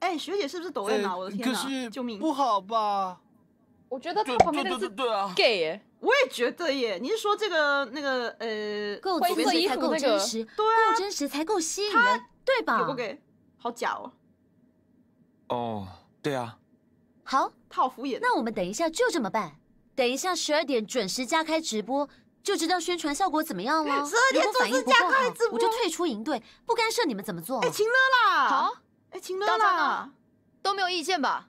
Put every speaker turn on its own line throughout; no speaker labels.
哎，学姐是不是抖了？我的天哪！救命！不好吧？我觉得他旁边那是对啊。给耶！我也觉得耶。你是说这个那个呃，够真实才够真实，对啊，够真
实才够吸引人，对吧？不好假哦！哦，对啊。好，套服也。那我们等一下就这么办，等一下十二点准时加开直播，就知道宣传效果怎么样了。十二点准时加快直播，我就退出营队，不干涉你们怎么做。哎，晴乐啦！好。到站了，都没有意见吧？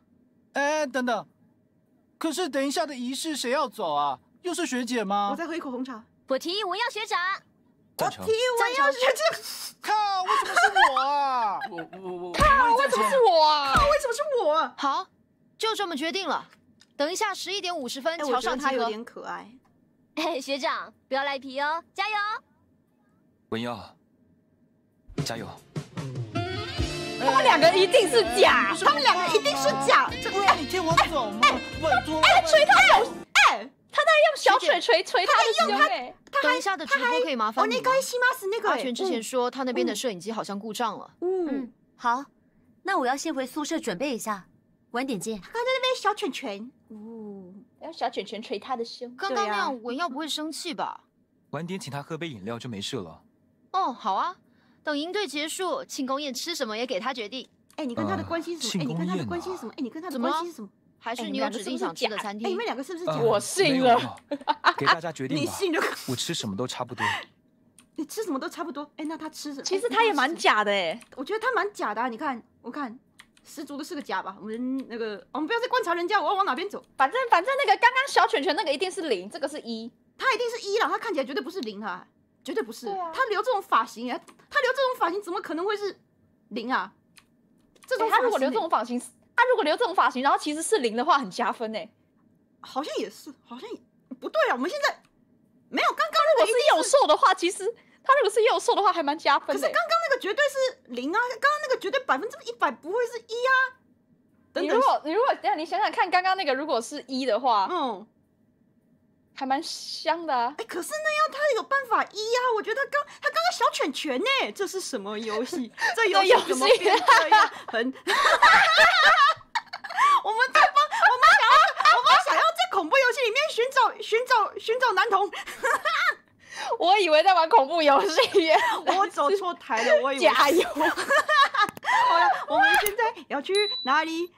哎，等等，可是等一下的仪式谁要走啊？又是学姐吗？我再喝一口红茶。我提议我要学长。我提议我要学长。靠！为什么是我啊？我我我靠！为什么是我啊？靠！为什么是我？好，就这么决定了。等一下十一点五十分桥上他有点可爱。哎，学长不要赖皮哦，加油！
文耀，加油！
他们两个一定是假，他们两个一定是假。不哎，你接我走吗？哎，他哎，锤他胸，哎，他那用小锤锤锤他的胸。他等一下的直播可以麻烦你吗？那个西马斯那个阿全之前说他那边的摄影机好像故障了。嗯，好，那我要先回宿舍准备一下，晚点见。他刚在那边小拳拳，哦，要小拳拳捶他的胸。刚刚那样文耀不会生气吧？
晚点请他喝杯饮料就没事了。
哦，好啊。等赢队结束，庆功宴吃什么也给他决定。哎，你跟他的关系什么？哎，你跟他的关系什么？哎，你跟他的关系是什么？还是你有指定想吃的餐厅？你们两个是不是假？我信了。
给大家决定吧。你信的。我吃什么都差不多。你吃什么都差不多？哎，那他吃……什其实他也蛮假的哎，我觉得他蛮假的。你看，我看，十足的是个假吧？我们那个，我们不要再观察人家，我要往哪边走？反正，反正那个刚刚小犬犬那个一定是零，这个是一，他一定是一了，他看起来绝对不是零啊。绝对不是，他留这种发型，他留这种发型怎么可能会是零啊？这种他如果留这种发型，他如果留这种发型，然后其实是零的话，很加分哎。好像也是，好像不对啊。我们现在没有刚刚如果是右瘦的话，其实他如果是右瘦的话，还蛮加分。可是刚刚那个绝对是零啊，刚刚那个绝对百分之一百不会是一啊。你如果你如果等下你想想看，刚刚那个如果是一的话，嗯。还蛮香的，啊。哎，可是那样他有办法一呀！我觉得他刚他刚刚小犬犬呢，这是什么游戏？这游戏怎么变这样？很，我们在帮我们想要我们想要在恐怖游戏里面寻找寻找寻找男童，我以为在玩恐怖游戏，耶！我走错台了，我以为加油！好了，我们现在要去哪里？